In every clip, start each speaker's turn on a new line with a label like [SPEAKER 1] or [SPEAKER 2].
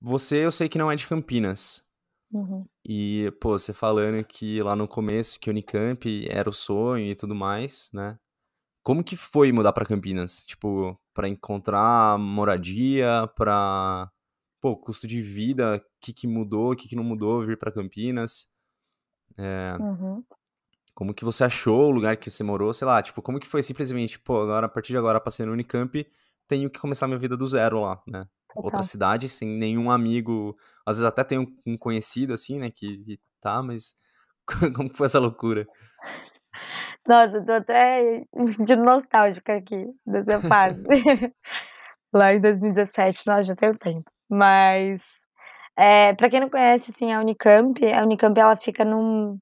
[SPEAKER 1] Você, eu sei que não é de Campinas. Uhum. E, pô, você falando que lá no começo que Unicamp era o sonho e tudo mais, né? Como que foi mudar para Campinas? Tipo, para encontrar moradia, para pô, custo de vida, o que, que mudou, o que, que não mudou vir para Campinas? É... Uhum. Como que você achou o lugar que você morou, sei lá, tipo, como que foi simplesmente, pô, agora, a partir de agora, passei no Unicamp, tenho que começar minha vida do zero lá, né?
[SPEAKER 2] Total. Outra cidade,
[SPEAKER 1] sem nenhum amigo. Às vezes até tenho um conhecido, assim, né? Que, que tá, mas como foi essa loucura? Nossa, eu tô até de nostálgica aqui dessa parte. lá em 2017, nós já tem o tempo. Mas, é, para quem não conhece, assim, a Unicamp, a Unicamp, ela fica num,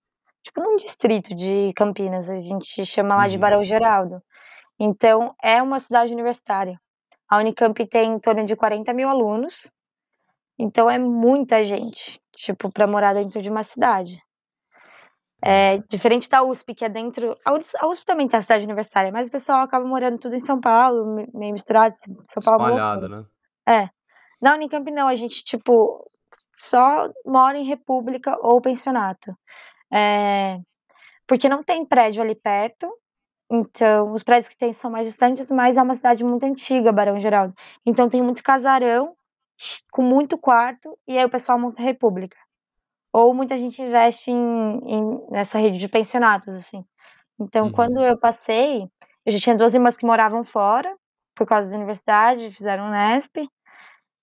[SPEAKER 1] tipo, num distrito de Campinas, a gente chama lá de uhum. Barão Geraldo. Então, é uma cidade universitária. A Unicamp tem em torno de 40 mil alunos, então é muita gente, tipo, para morar dentro de uma cidade. É, diferente da USP, que é dentro. A USP, a USP também tem a cidade universitária, mas o pessoal acaba morando tudo em São Paulo, meio misturado. São Paulo é Espalhado, né? É. Na Unicamp, não, a gente, tipo, só mora em república ou pensionato. É, porque não tem prédio ali perto, então, os prédios que tem são mais distantes, mas é uma cidade muito antiga, Barão Geraldo. Então, tem muito casarão com muito quarto e aí o pessoal monta república. Ou muita gente investe em, em nessa rede de pensionatos, assim. Então, uhum. quando eu passei, eu já tinha duas irmãs que moravam fora, por causa da universidade, fizeram Unesp.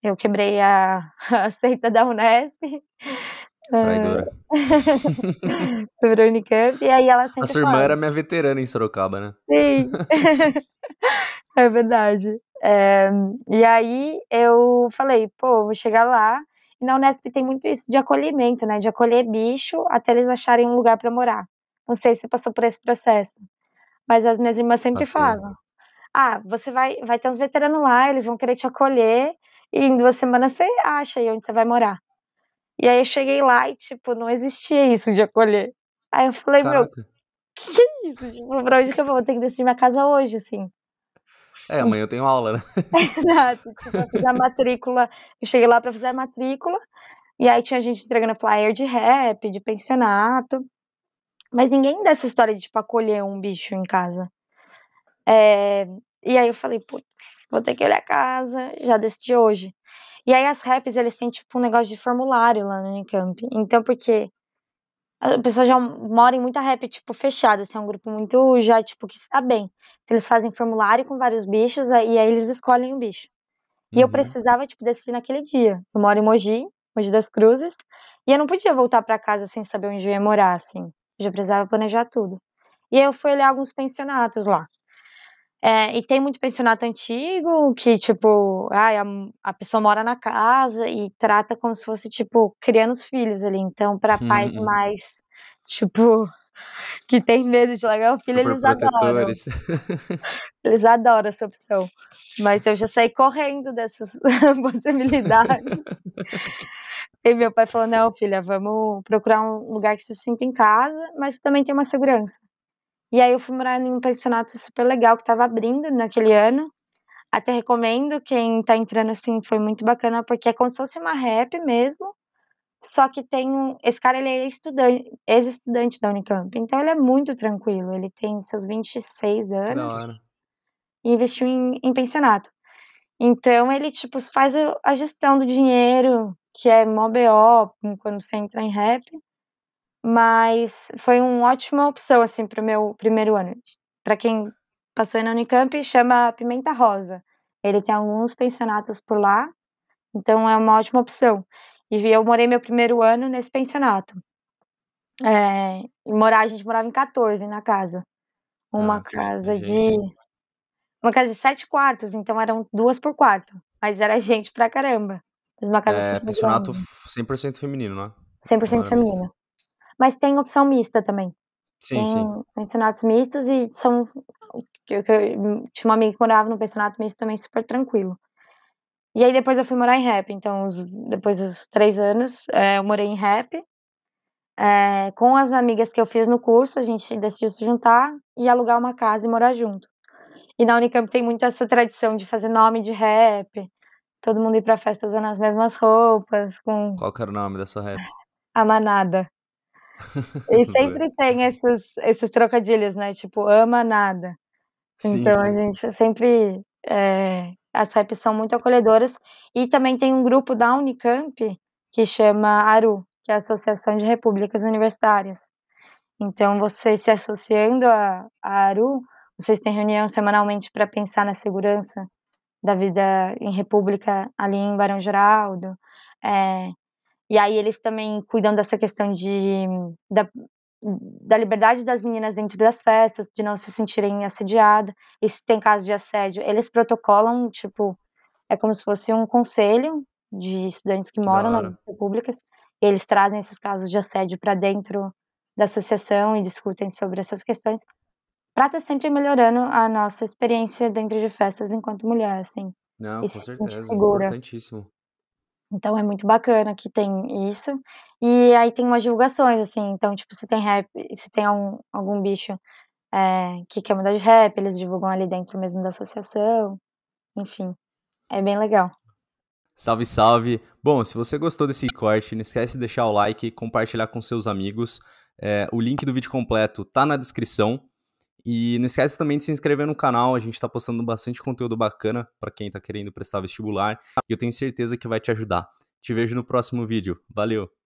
[SPEAKER 1] Eu quebrei a, a seita da Unesp. Traidora. Sobre a Unicamp. E aí ela sempre. A sua irmã fala. era minha veterana em Sorocaba, né? Sim. é verdade. É, e aí eu falei, pô, vou chegar lá. E na Unesp tem muito isso de acolhimento, né? De acolher bicho até eles acharem um lugar para morar. Não sei se passou por esse processo. Mas as minhas irmãs sempre Passei. falavam: Ah, você vai, vai ter uns veteranos lá, eles vão querer te acolher. E em duas semanas você acha aí onde você vai morar. E aí eu cheguei lá e, tipo, não existia isso de acolher. Aí eu falei, Caraca. meu, que é isso? Tipo, pra onde que eu vou? Eu tenho que decidir minha casa hoje, assim. É, amanhã eu tenho aula, né? Exato. Tipo, eu fiz a matrícula. Eu cheguei lá pra fazer a matrícula. E aí tinha gente entregando flyer de rap, de pensionato. Mas ninguém dessa história de, tipo, acolher um bicho em casa. É... E aí eu falei, putz, vou ter que olhar a casa. Já decidi hoje. E aí as raps, eles têm tipo um negócio de formulário lá no Unicamp. Então, porque a pessoa já mora em muita rap, tipo, fechada, assim, é um grupo muito já, tipo, que está bem. Então, eles fazem formulário com vários bichos e aí eles escolhem um bicho. E eu uhum. precisava, tipo, decidir naquele dia. Eu moro em Mogi, Mogi das Cruzes, e eu não podia voltar para casa sem saber onde eu ia morar, assim. Eu já precisava planejar tudo. E aí eu fui olhar alguns pensionatos lá. É, e tem muito pensionato antigo que, tipo, ai, a, a, pessoa mora na casa e trata como se fosse, tipo, criando os filhos ali. Então, para pais uhum. mais, tipo, que tem medo de largar o filho, Super eles adoram. Eles adoram essa opção. Mas eu já saí correndo dessas possibilidades. e meu pai falou: não, filha, vamos procurar um lugar que se sinta em casa, mas também tem uma segurança. E aí eu fui morar em um pensionato super legal que estava abrindo naquele ano. Até recomendo, quem está entrando assim, foi muito bacana, porque é como se fosse uma rap mesmo. Só que tem um. Esse cara ele é estudante, ex-estudante da Unicamp. Então ele é muito tranquilo. Ele tem seus 26 anos. Da hora. E investiu em, em pensionato. Então ele, tipo, faz a gestão do dinheiro, que é mó BO quando você entra em rap mas foi uma ótima opção assim para o meu primeiro ano. Para quem passou na Unicamp, chama Pimenta Rosa. Ele tem alguns pensionatos por lá, então é uma ótima opção. E eu morei meu primeiro ano nesse pensionato. É, morar, a gente morava em 14 na casa. Uma ah, casa de. Uma casa de sete quartos, então eram duas por quarto. Mas era gente pra caramba. Mas uma casa é, pensionato grande. 100% feminino, né? 100% feminino. Mas tem opção mista também. Sim, tem sim. pensionatos mistos e são. Eu, eu, tinha uma amiga que morava num pensionato misto também super tranquilo. E aí depois eu fui morar em rap, então os, depois dos três anos é, eu morei em rap. É, com as amigas que eu fiz no curso, a gente decidiu se juntar e alugar uma casa e morar junto. E na Unicamp tem muito essa tradição de fazer nome de rap, todo mundo ir pra festa usando as mesmas roupas. Com... Qual que era o nome da sua rap? A Manada. E sempre tem esses, esses trocadilhos, né? Tipo, ama nada. então sim. a gente sempre. É, as reps são muito acolhedoras. E também tem um grupo da Unicamp que chama ARU, que é a Associação de Repúblicas Universitárias. Então, vocês se associando a ARU, vocês têm reunião semanalmente para pensar na segurança da vida em república ali em Barão Geraldo. É, e aí eles também cuidam dessa questão de, da, da liberdade das meninas dentro das festas, de não se sentirem assediadas. E se tem caso de assédio, eles protocolam, tipo, é como se fosse um conselho de estudantes que moram nas repúblicas. Eles trazem esses casos de assédio para dentro da associação e discutem sobre essas questões para estar tá sempre melhorando a nossa experiência dentro de festas enquanto mulher, assim. Não, Isso com é certeza, é importantíssimo. Então é muito bacana que tem isso. E aí tem umas divulgações, assim, então, tipo, se tem rap, se tem algum, algum bicho é, que quer mudar de rap, eles divulgam ali dentro mesmo da associação. Enfim, é bem legal. Salve, salve! Bom, se você gostou desse corte, não esquece de deixar o like, compartilhar com seus amigos. É, o link do vídeo completo tá na descrição. E não esquece também de se inscrever no canal, a gente está postando bastante conteúdo bacana para quem está querendo prestar vestibular e eu tenho certeza que vai te ajudar. Te vejo no próximo vídeo. Valeu!